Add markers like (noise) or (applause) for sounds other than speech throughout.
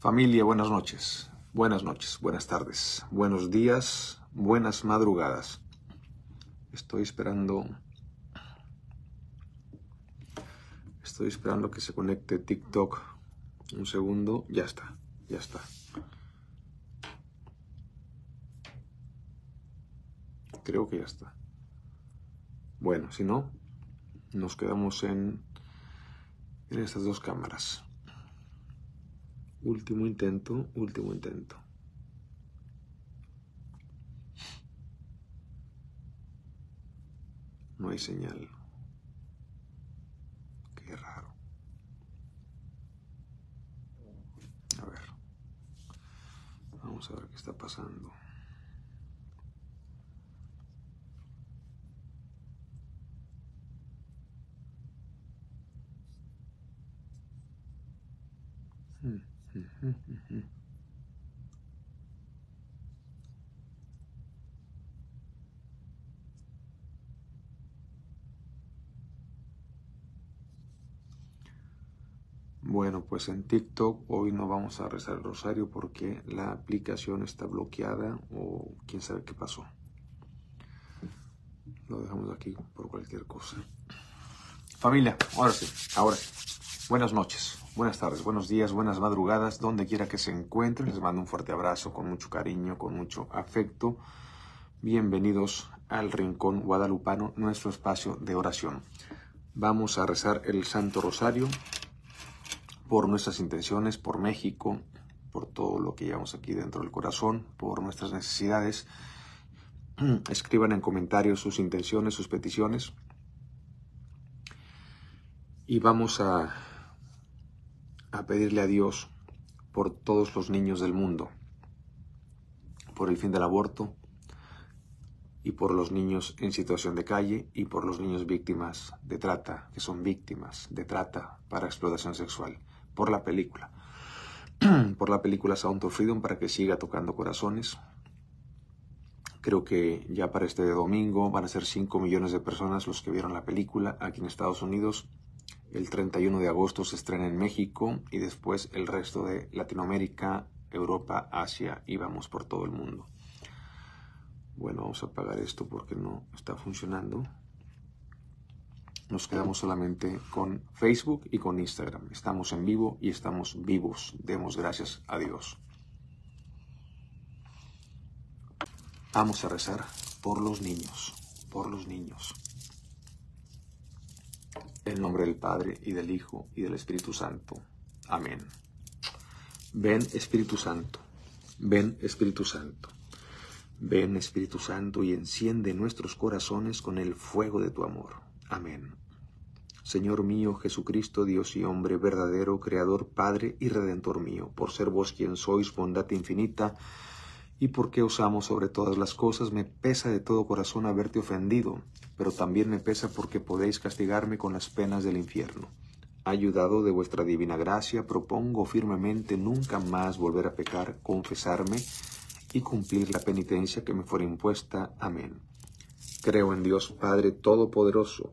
Familia, buenas noches. Buenas noches, buenas tardes, buenos días, buenas madrugadas. Estoy esperando. Estoy esperando que se conecte TikTok. Un segundo, ya está, ya está. Creo que ya está. Bueno, si no, nos quedamos en, en estas dos cámaras. Último intento, último intento. No hay señal. Qué raro. A ver. Vamos a ver qué está pasando. Pues en TikTok hoy no vamos a rezar el rosario porque la aplicación está bloqueada o quién sabe qué pasó. Lo dejamos aquí por cualquier cosa. Familia, ahora sí, ahora Buenas noches, buenas tardes, buenos días, buenas madrugadas, donde quiera que se encuentren. Les mando un fuerte abrazo con mucho cariño, con mucho afecto. Bienvenidos al Rincón Guadalupano, nuestro espacio de oración. Vamos a rezar el Santo Rosario por nuestras intenciones, por México, por todo lo que llevamos aquí dentro del corazón, por nuestras necesidades. (clears throat) Escriban en comentarios sus intenciones, sus peticiones. Y vamos a, a pedirle a Dios por todos los niños del mundo, por el fin del aborto y por los niños en situación de calle y por los niños víctimas de trata, que son víctimas de trata para explotación sexual por la película, (clears throat) por la película Sound of Freedom para que siga tocando corazones. Creo que ya para este domingo van a ser 5 millones de personas los que vieron la película aquí en Estados Unidos. El 31 de agosto se estrena en México y después el resto de Latinoamérica, Europa, Asia y vamos por todo el mundo. Bueno, vamos a apagar esto porque no está funcionando nos quedamos solamente con Facebook y con Instagram. Estamos en vivo y estamos vivos. Demos gracias a Dios. Vamos a rezar por los niños, por los niños. En nombre del Padre y del Hijo y del Espíritu Santo. Amén. Ven Espíritu Santo, ven Espíritu Santo. Ven Espíritu Santo y enciende nuestros corazones con el fuego de tu amor Amén. Señor mío, Jesucristo, Dios y hombre verdadero, Creador, Padre y Redentor mío, por ser vos quien sois, bondad infinita, y porque os amo sobre todas las cosas, me pesa de todo corazón haberte ofendido, pero también me pesa porque podéis castigarme con las penas del infierno. Ayudado de vuestra divina gracia, propongo firmemente nunca más volver a pecar, confesarme y cumplir la penitencia que me fuera impuesta. Amén. Creo en Dios Padre Todopoderoso,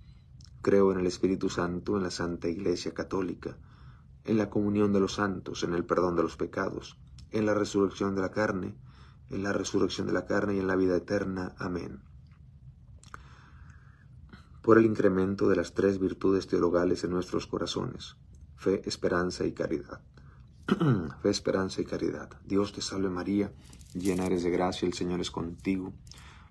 Creo en el Espíritu Santo, en la Santa Iglesia Católica, en la comunión de los santos, en el perdón de los pecados, en la resurrección de la carne, en la resurrección de la carne y en la vida eterna. Amén. Por el incremento de las tres virtudes teologales en nuestros corazones, fe, esperanza y caridad. (clears throat) fe, esperanza y caridad. Dios te salve María, llena eres de gracia, el Señor es contigo.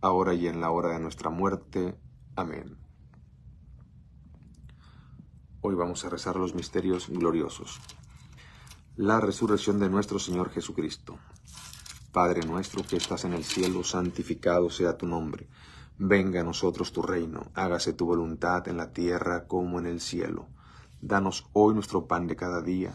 ahora y en la hora de nuestra muerte. Amén. Hoy vamos a rezar los misterios gloriosos. La resurrección de nuestro Señor Jesucristo. Padre nuestro que estás en el cielo, santificado sea tu nombre. Venga a nosotros tu reino, hágase tu voluntad en la tierra como en el cielo. Danos hoy nuestro pan de cada día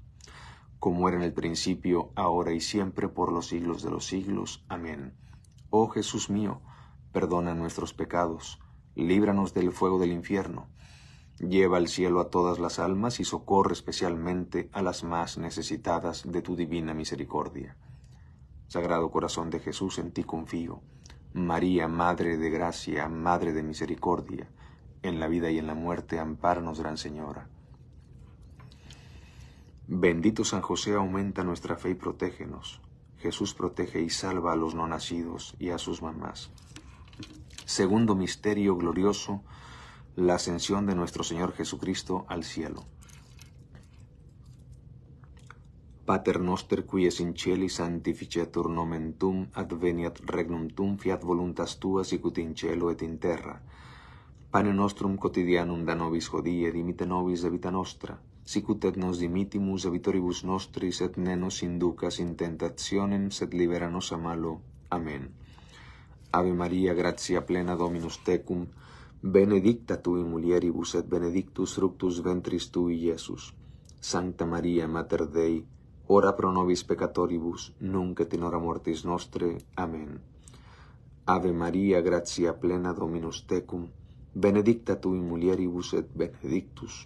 como era en el principio, ahora y siempre, por los siglos de los siglos. Amén. Oh Jesús mío, perdona nuestros pecados, líbranos del fuego del infierno, lleva al cielo a todas las almas y socorre especialmente a las más necesitadas de tu divina misericordia. Sagrado Corazón de Jesús, en ti confío. María, Madre de Gracia, Madre de Misericordia, en la vida y en la muerte, amparanos, Gran Señora. Bendito San José, aumenta nuestra fe y protégenos. Jesús protege y salva a los no nacidos y a sus mamás. Segundo misterio glorioso, la ascensión de nuestro Señor Jesucristo al cielo. Pater noster qui es in celi santificetur nomen tum, adveniat regnum tum, fiat voluntas tua sicut in cielo et in terra. Pane nostrum quotidianum da nobis hodie, dimite nobis de vita nostra sicut et nos dimitimus abitoribus nostris et ne nos inducas in tentationem sed libera nos a malo amen ave maria gratia plena dominus tecum benedicta tu in mulieribus et benedictus fructus ventris tui iesus sancta maria mater dei ora pro nobis peccatoribus nunc et in hora mortis nostre amen ave maria gratia plena dominus tecum benedicta tu in mulieribus et benedictus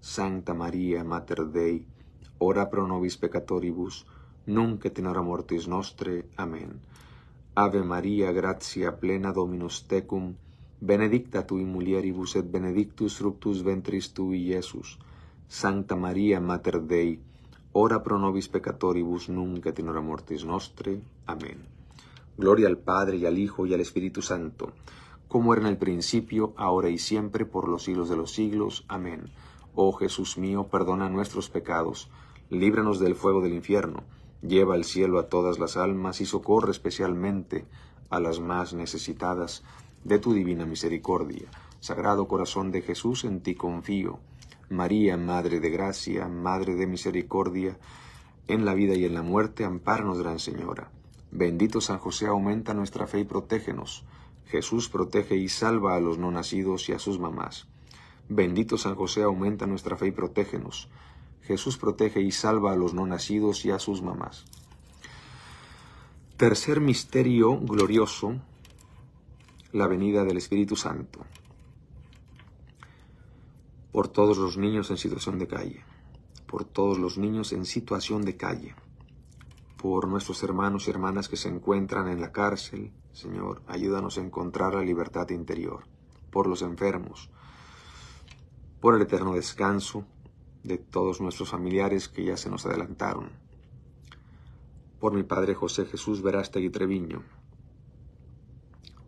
Santa María, Mater Dei, ora pro nobis peccatoribus, nunc et hora mortis nostre. Amen. Ave María, gratia plena Dominus tecum, benedicta tui mulieribus et benedictus fructus ventris tui, Iesus. Santa María, Mater Dei, ora pro nobis peccatoribus, nunc et hora mortis nostre. Amén. Gloria al Padre, y al Hijo, y al Espíritu Santo, como era en el principio, ahora y siempre, por los siglos de los siglos. Amén. Oh Jesús mío, perdona nuestros pecados, líbranos del fuego del infierno, lleva al cielo a todas las almas y socorre especialmente a las más necesitadas de tu divina misericordia. Sagrado corazón de Jesús, en ti confío. María, Madre de Gracia, Madre de Misericordia, en la vida y en la muerte, amparnos Gran Señora. Bendito San José, aumenta nuestra fe y protégenos. Jesús protege y salva a los no nacidos y a sus mamás. Bendito San José, aumenta nuestra fe y protégenos. Jesús protege y salva a los no nacidos y a sus mamás. Tercer misterio glorioso, la venida del Espíritu Santo por todos los niños en situación de calle, por todos los niños en situación de calle, por nuestros hermanos y hermanas que se encuentran en la cárcel, Señor, ayúdanos a encontrar la libertad interior, por los enfermos, por el eterno descanso de todos nuestros familiares que ya se nos adelantaron, por mi Padre José Jesús y Treviño,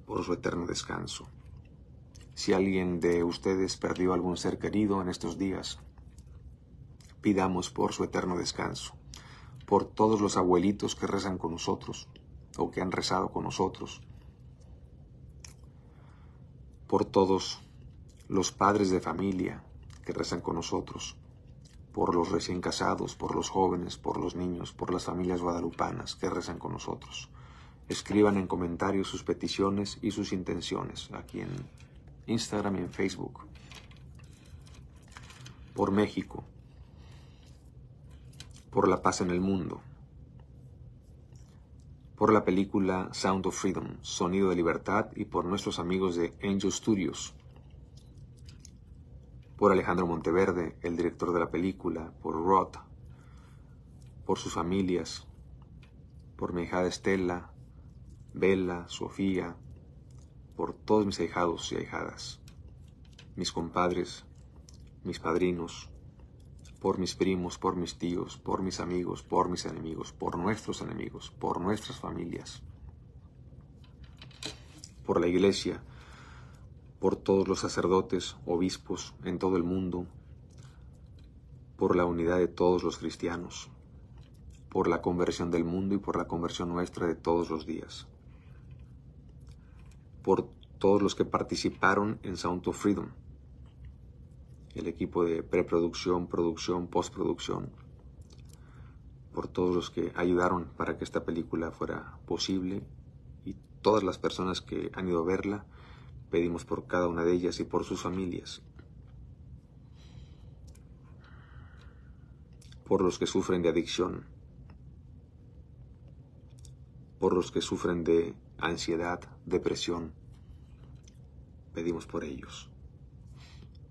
por su eterno descanso. Si alguien de ustedes perdió algún ser querido en estos días, pidamos por su eterno descanso, por todos los abuelitos que rezan con nosotros o que han rezado con nosotros, por todos los padres de familia que rezan con nosotros, por los recién casados, por los jóvenes, por los niños, por las familias guadalupanas que rezan con nosotros. Escriban en comentarios sus peticiones y sus intenciones aquí en Instagram y en Facebook. Por México, por la paz en el mundo, por la película Sound of Freedom, Sonido de Libertad y por nuestros amigos de Angel Studios por Alejandro Monteverde, el director de la película, por Roth, por sus familias, por mi hija Estela, Bella, Sofía, por todos mis ahijados y ahijadas, mis compadres, mis padrinos, por mis primos, por mis tíos, por mis amigos, por mis enemigos, por nuestros enemigos, por nuestras familias, por la iglesia, por todos los sacerdotes, obispos en todo el mundo, por la unidad de todos los cristianos, por la conversión del mundo y por la conversión nuestra de todos los días, por todos los que participaron en Sound of Freedom, el equipo de preproducción, producción, postproducción, por todos los que ayudaron para que esta película fuera posible y todas las personas que han ido a verla Pedimos por cada una de ellas y por sus familias, por los que sufren de adicción, por los que sufren de ansiedad, depresión. Pedimos por ellos.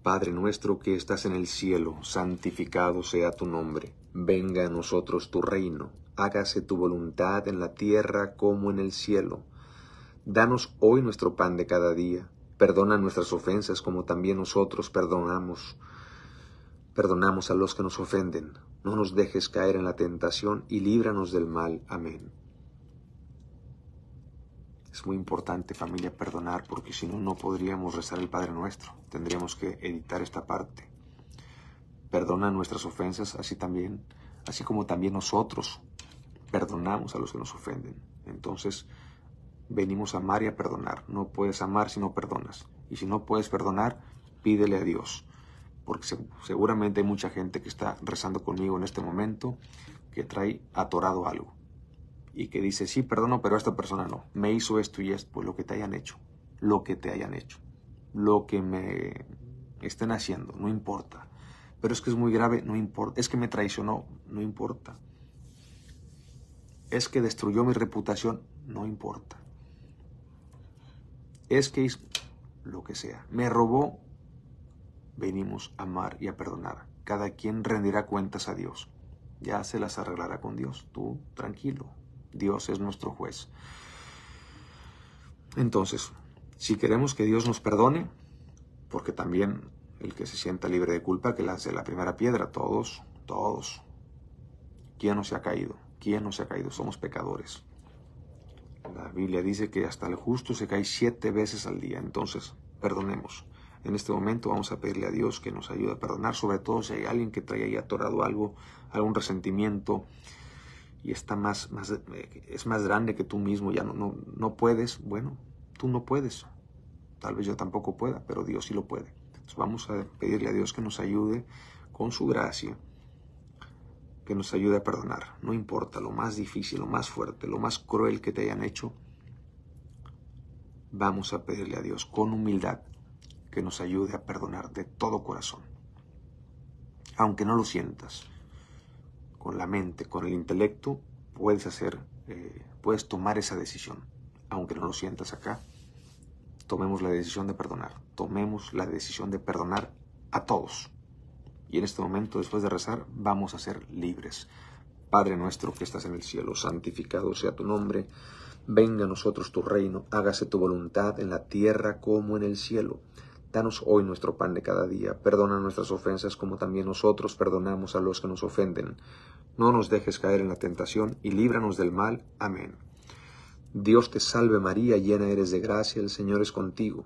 Padre nuestro que estás en el cielo, santificado sea tu nombre. Venga a nosotros tu reino. Hágase tu voluntad en la tierra como en el cielo. Danos hoy nuestro pan de cada día. Perdona nuestras ofensas como también nosotros perdonamos. Perdonamos a los que nos ofenden. No nos dejes caer en la tentación y líbranos del mal. Amén. Es muy importante, familia, perdonar, porque si no, no podríamos rezar el Padre Nuestro. Tendríamos que editar esta parte. Perdona nuestras ofensas, así también, así como también nosotros perdonamos a los que nos ofenden. Entonces, venimos a amar y a perdonar. No puedes amar si no perdonas. Y si no puedes perdonar, pídele a Dios. Porque seguramente hay mucha gente que está rezando conmigo en este momento que trae atorado algo. Y que dice, sí, perdono, pero esta persona no. Me hizo esto y esto. Pues lo que te hayan hecho. Lo que te hayan hecho. Lo que me estén haciendo. No importa. Pero es que es muy grave. No importa. Es que me traicionó. No importa. Es que destruyó mi reputación. No importa es que es lo que sea. Me robó. Venimos a amar y a perdonar. Cada quien rendirá cuentas a Dios. Ya se las arreglará con Dios. Tú tranquilo. Dios es nuestro juez. Entonces, si queremos que Dios nos perdone, porque también el que se sienta libre de culpa, que lance la primera piedra, todos, todos. ¿Quién no se ha caído? ¿Quién no se ha caído? Somos pecadores. La Biblia dice que hasta el justo se cae siete veces al día. Entonces, perdonemos. En este momento vamos a pedirle a Dios que nos ayude a perdonar, sobre todo si hay alguien que trae ahí atorado algo, algún resentimiento y está más, más es más grande que tú mismo, ya no, no, no puedes. Bueno, tú no puedes. Tal vez yo tampoco pueda, pero Dios sí lo puede. Entonces vamos a pedirle a Dios que nos ayude con su gracia que nos ayude a perdonar. No importa lo más difícil, lo más fuerte, lo más cruel que te hayan hecho, vamos a pedirle a Dios con humildad que nos ayude a perdonar de todo corazón. Aunque no lo sientas, con la mente, con el intelecto, puedes hacer, eh, puedes tomar esa decisión. Aunque no lo sientas acá, tomemos la decisión de perdonar. Tomemos la decisión de perdonar a todos. Y en este momento, después de rezar, vamos a ser libres. Padre nuestro que estás en el cielo, santificado sea tu nombre. Venga a nosotros tu reino, hágase tu voluntad en la tierra como en el cielo. Danos hoy nuestro pan de cada día, perdona nuestras ofensas como también nosotros perdonamos a los que nos ofenden. No nos dejes caer en la tentación y líbranos del mal. Amén. Dios te salve María, llena eres de gracia, el Señor es contigo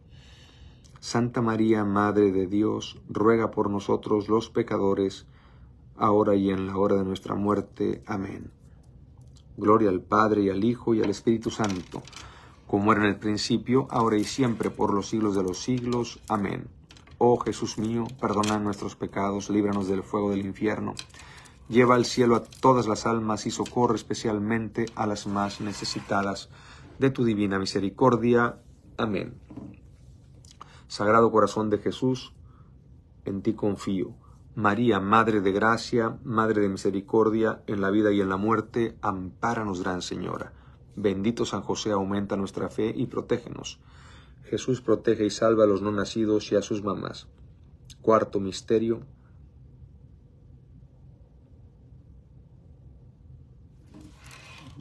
Santa María, Madre de Dios, ruega por nosotros los pecadores, ahora y en la hora de nuestra muerte. Amén. Gloria al Padre y al Hijo y al Espíritu Santo, como era en el principio, ahora y siempre, por los siglos de los siglos. Amén. Oh Jesús mío, perdona nuestros pecados, líbranos del fuego del infierno. Lleva al cielo a todas las almas y socorre especialmente a las más necesitadas de tu divina misericordia. Amén. Sagrado Corazón de Jesús, en ti confío. María, Madre de Gracia, Madre de Misericordia, en la vida y en la muerte, nos, Gran Señora. Bendito San José, aumenta nuestra fe y protégenos. Jesús protege y salva a los no nacidos y a sus mamás. Cuarto misterio.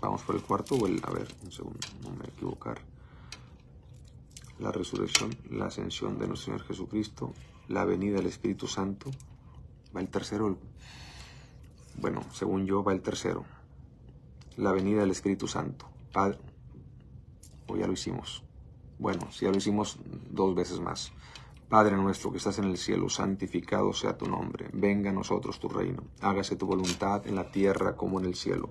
Vamos por el cuarto A ver, un segundo, no me voy a equivocar la resurrección, la ascensión de nuestro Señor Jesucristo, la venida del Espíritu Santo. Va el tercero, bueno, según yo va el tercero, la venida del Espíritu Santo. Padre, o ya lo hicimos. Bueno, si ya lo hicimos dos veces más. Padre nuestro que estás en el cielo, santificado sea tu nombre. Venga a nosotros tu reino. Hágase tu voluntad en la tierra como en el cielo.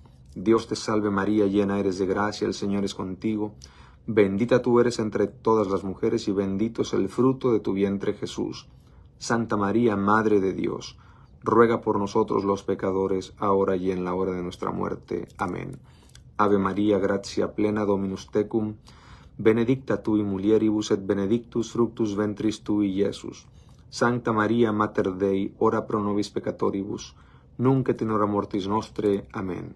Dios te salve María, llena eres de gracia, el Señor es contigo. Bendita tú eres entre todas las mujeres y bendito es el fruto de tu vientre Jesús. Santa María, Madre de Dios, ruega por nosotros los pecadores, ahora y en la hora de nuestra muerte. Amén. Ave María, gracia plena, Dominus tecum, benedicta tui mulieribus et benedictus fructus ventris tui, Iesus. Santa María, Mater Dei, ora pro nobis peccatoribus, nunc et hora mortis nostre. Amén.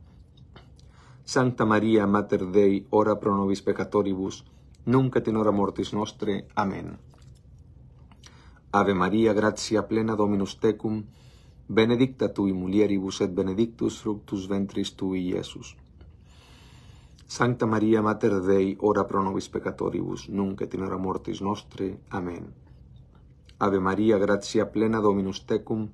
Santa Maria, Mater Dei, ora pro nobis peccatoribus, nunc et in hora mortis nostrae, amen. Ave Maria, gratia plena, Dominus tecum, benedicta tu in mulieribus, et benedictus fructus ventris tui, Iesus. Santa Maria, Mater Dei, ora pro nobis peccatoribus, nunc et in hora mortis nostrae, amen. Ave Maria, gratia plena, Dominus tecum,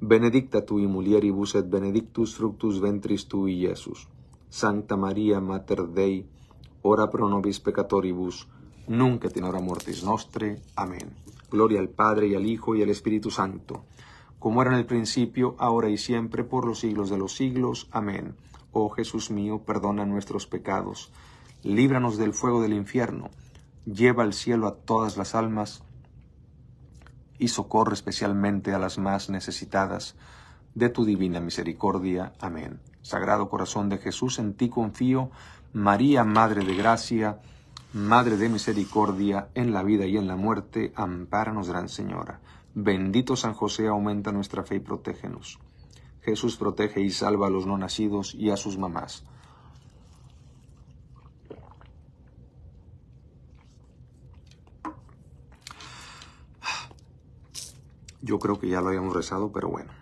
benedicta tu in mulieribus, et benedictus fructus ventris tui, Iesus. Santa María Mater Dei, ora pro nobis peccatoribus, nunca et hora mortis nostre. Amén. Gloria al Padre, y al Hijo, y al Espíritu Santo, como era en el principio, ahora y siempre, por los siglos de los siglos. Amén. Oh Jesús mío, perdona nuestros pecados, líbranos del fuego del infierno, lleva al cielo a todas las almas, y socorre especialmente a las más necesitadas de tu divina misericordia. Amén. Sagrado Corazón de Jesús, en ti confío. María, Madre de Gracia, Madre de Misericordia, en la vida y en la muerte, ampáranos, Gran Señora. Bendito San José, aumenta nuestra fe y protégenos. Jesús protege y salva a los no nacidos y a sus mamás. Yo creo que ya lo habíamos rezado, pero bueno.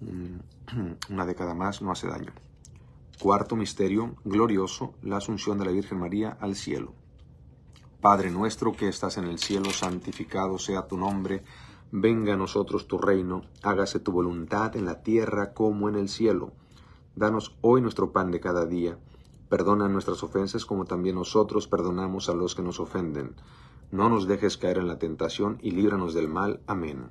Mm. (clears throat) una década más no hace daño. Cuarto misterio glorioso, la asunción de la Virgen María al cielo. Padre nuestro que estás en el cielo, santificado sea tu nombre, venga a nosotros tu reino, hágase tu voluntad en la tierra como en el cielo. Danos hoy nuestro pan de cada día, perdona nuestras ofensas como también nosotros perdonamos a los que nos ofenden. No nos dejes caer en la tentación y líbranos del mal. Amén.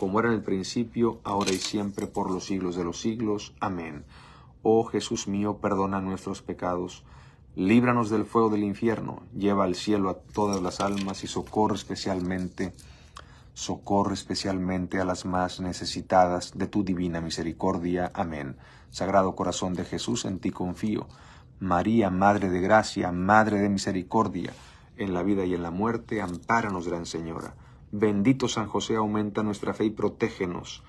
como era en el principio, ahora y siempre, por los siglos de los siglos. Amén. Oh Jesús mío, perdona nuestros pecados, líbranos del fuego del infierno, lleva al cielo a todas las almas y socorre especialmente, socorre especialmente a las más necesitadas de tu divina misericordia. Amén. Sagrado corazón de Jesús, en ti confío. María, Madre de Gracia, Madre de Misericordia, en la vida y en la muerte, ampáranos, Gran Señora. Bendito San José, aumenta nuestra fe y protégenos.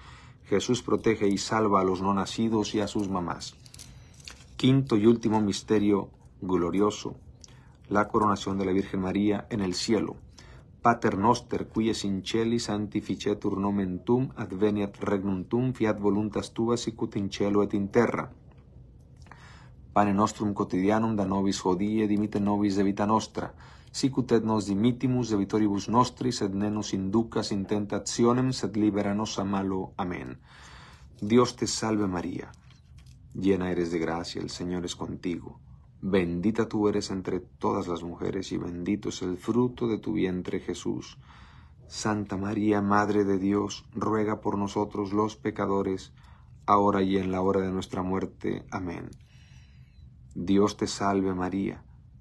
Jesús protege y salva a los no nacidos y a sus mamás. Quinto y último misterio glorioso, la coronación de la Virgen María en el cielo. Pater noster, cuies in celi santificetur nomen tum, adveniat regnum tum, fiat voluntas tua sicut in cielo et in terra. Pane nostrum quotidianum da nobis hodie, dimite nobis de vita nostra, sicut et nos dimitimus, de vitoribus nostris, et nenos inducas in sed libera nos a malo. Amén. Dios te salve María, llena eres de gracia, el Señor es contigo. Bendita tú eres entre todas las mujeres, y bendito es el fruto de tu vientre Jesús. Santa María, Madre de Dios, ruega por nosotros los pecadores, ahora y en la hora de nuestra muerte. Amén. Dios te salve María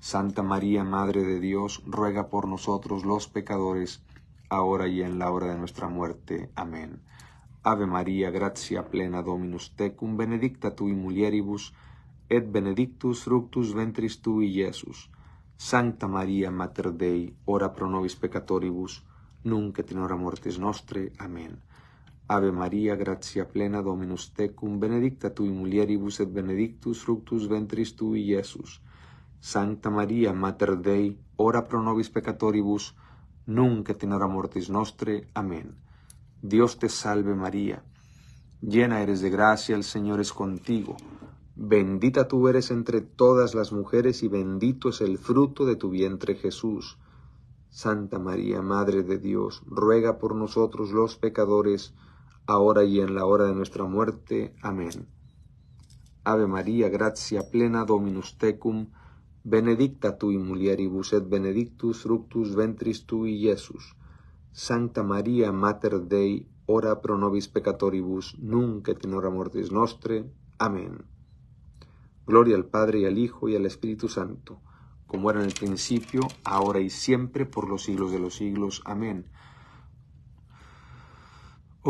Santa María, Madre de Dios, ruega por nosotros los pecadores, ahora y en la hora de nuestra muerte. Amén. Ave María, gracia plena Dominus tecum, benedicta tu in mulieribus, et benedictus fructus ventris tui, Iesus. Santa María, Mater Dei, ora pro nobis peccatoribus, nunc et in hora mortis nostre. Amén. Ave María, gracia plena Dominus tecum, benedicta tu in mulieribus, et benedictus fructus ventris tui, Iesus. Santa María, Mater Dei, ora pro nobis peccatoribus, nunc et in mortis nostre. Amén. Dios te salve María, llena eres de gracia, el Señor es contigo. Bendita tú eres entre todas las mujeres y bendito es el fruto de tu vientre Jesús. Santa María, Madre de Dios, ruega por nosotros los pecadores, ahora y en la hora de nuestra muerte. Amén. Ave María, gracia plena, Dominus tecum, Benedicta tui mulieribus et benedictus fructus ventris tui, jesus santa Maria, Mater Dei, ora pro nobis peccatoribus, nunc et in hora mortis nostre. Amén. Gloria al Padre, y al Hijo, y al Espíritu Santo, como era en el principio, ahora y siempre, por los siglos de los siglos. Amén.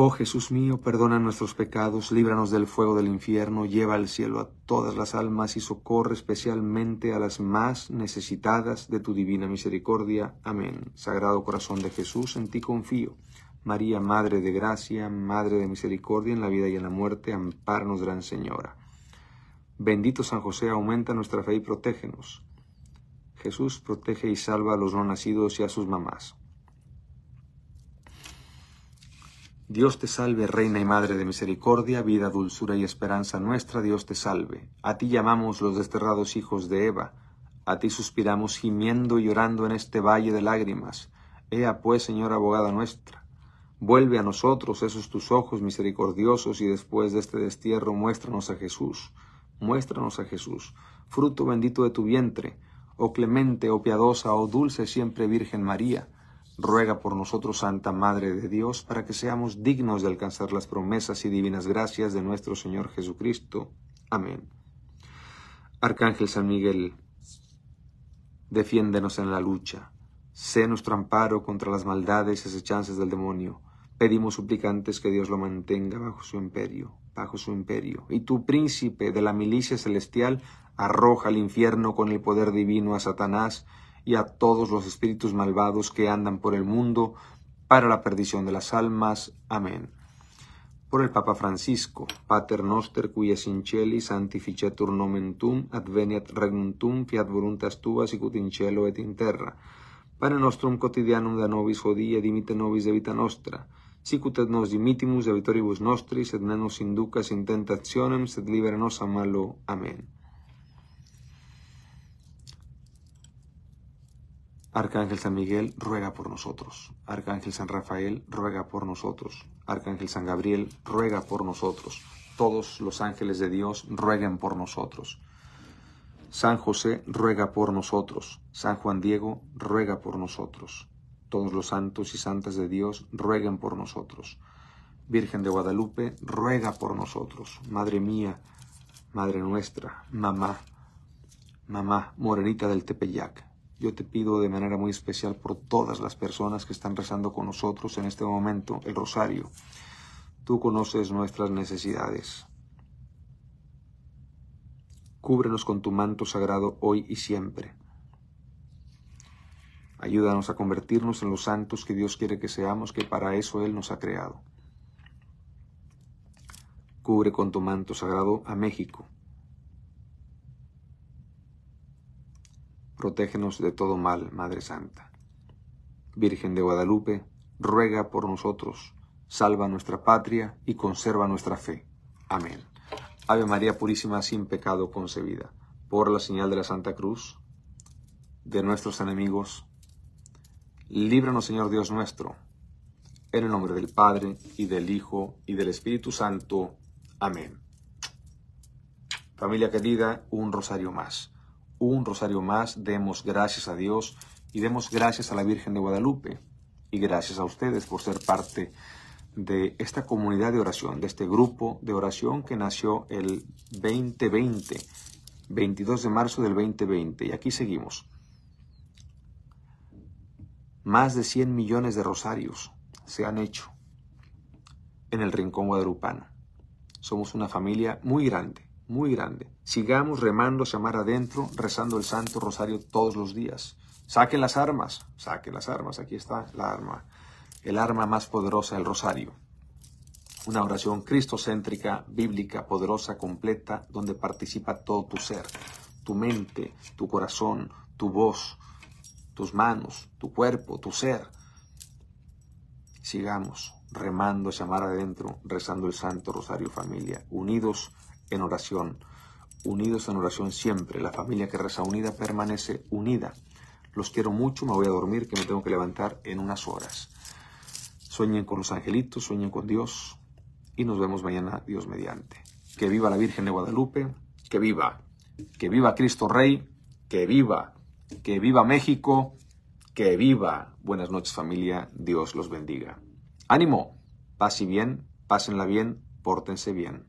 Oh Jesús mío, perdona nuestros pecados, líbranos del fuego del infierno, lleva al cielo a todas las almas y socorre especialmente a las más necesitadas de tu divina misericordia. Amén. Sagrado corazón de Jesús, en ti confío. María, Madre de Gracia, Madre de Misericordia, en la vida y en la muerte, amparnos, Gran Señora. Bendito San José, aumenta nuestra fe y protégenos. Jesús protege y salva a los no nacidos y a sus mamás. Dios te salve, Reina y Madre de Misericordia, vida, dulzura y esperanza nuestra, Dios te salve. A ti llamamos los desterrados hijos de Eva, a ti suspiramos gimiendo y llorando en este valle de lágrimas. Ea pues, Señora abogada nuestra, vuelve a nosotros esos tus ojos misericordiosos y después de este destierro muéstranos a Jesús, muéstranos a Jesús, fruto bendito de tu vientre, oh clemente, oh piadosa, oh dulce siempre Virgen María, Ruega por nosotros, Santa Madre de Dios, para que seamos dignos de alcanzar las promesas y divinas gracias de nuestro Señor Jesucristo. Amén. Arcángel San Miguel, defiéndenos en la lucha. Sé nuestro amparo contra las maldades y asechanzas del demonio. Pedimos suplicantes que Dios lo mantenga bajo su imperio, bajo su imperio. Y tu príncipe de la milicia celestial, arroja al infierno con el poder divino a Satanás, y a todos los espíritus malvados que andan por el mundo para la perdición de las almas. Amén. Por el Papa Francisco, Pater Noster, cuya sincelli santificetur nomen tum, adveniat regnum fiat voluntas tua, sicut in cielo et in terra. Pane nostrum quotidianum da nobis hodie, dimite nobis de vita nostra, sicut nos dimitimus de vitoribus nostris, et ne inducas in tentationem, sed libera nos a malo. Amén. Arcángel San Miguel ruega por nosotros. Arcángel San Rafael ruega por nosotros. Arcángel San Gabriel ruega por nosotros. Todos los ángeles de Dios rueguen por nosotros. San José ruega por nosotros. San Juan Diego ruega por nosotros. Todos los santos y santas de Dios rueguen por nosotros. Virgen de Guadalupe, ruega por nosotros. Madre mía, Madre nuestra, mamá, mamá, morenita del Tepeyac, yo te pido de manera muy especial por todas las personas que están rezando con nosotros en este momento el rosario. Tú conoces nuestras necesidades. Cúbrenos con tu manto sagrado hoy y siempre. Ayúdanos a convertirnos en los santos que Dios quiere que seamos, que para eso Él nos ha creado. Cubre con tu manto sagrado a México, protégenos de todo mal, Madre Santa. Virgen de Guadalupe, ruega por nosotros, salva nuestra patria y conserva nuestra fe. Amén. Ave María Purísima, sin pecado concebida, por la señal de la Santa Cruz, de nuestros enemigos, líbranos Señor Dios nuestro, en el nombre del Padre, y del Hijo, y del Espíritu Santo. Amén. Familia querida, un rosario más un rosario más, demos gracias a Dios y demos gracias a la Virgen de Guadalupe y gracias a ustedes por ser parte de esta comunidad de oración, de este grupo de oración que nació el 2020, 22 de marzo del 2020. Y aquí seguimos. Más de 100 millones de rosarios se han hecho en el Rincón Guadalupano. Somos una familia muy grande muy grande. Sigamos remando llamar adentro, rezando el Santo Rosario todos los días. Saquen las armas, saquen las armas, aquí está la arma, el arma más poderosa, el Rosario. Una oración cristocéntrica, bíblica, poderosa, completa, donde participa todo tu ser, tu mente, tu corazón, tu voz, tus manos, tu cuerpo, tu ser. Sigamos remando, llamar adentro, rezando el Santo Rosario familia, unidos en oración, unidos en oración siempre. La familia que reza unida permanece unida. Los quiero mucho, me voy a dormir, que me tengo que levantar en unas horas. Sueñen con los angelitos, sueñen con Dios y nos vemos mañana, Dios mediante. Que viva la Virgen de Guadalupe, que viva, que viva Cristo Rey, que viva, que viva México, que viva. Buenas noches familia, Dios los bendiga. Ánimo, pase bien, pásenla bien, pórtense bien.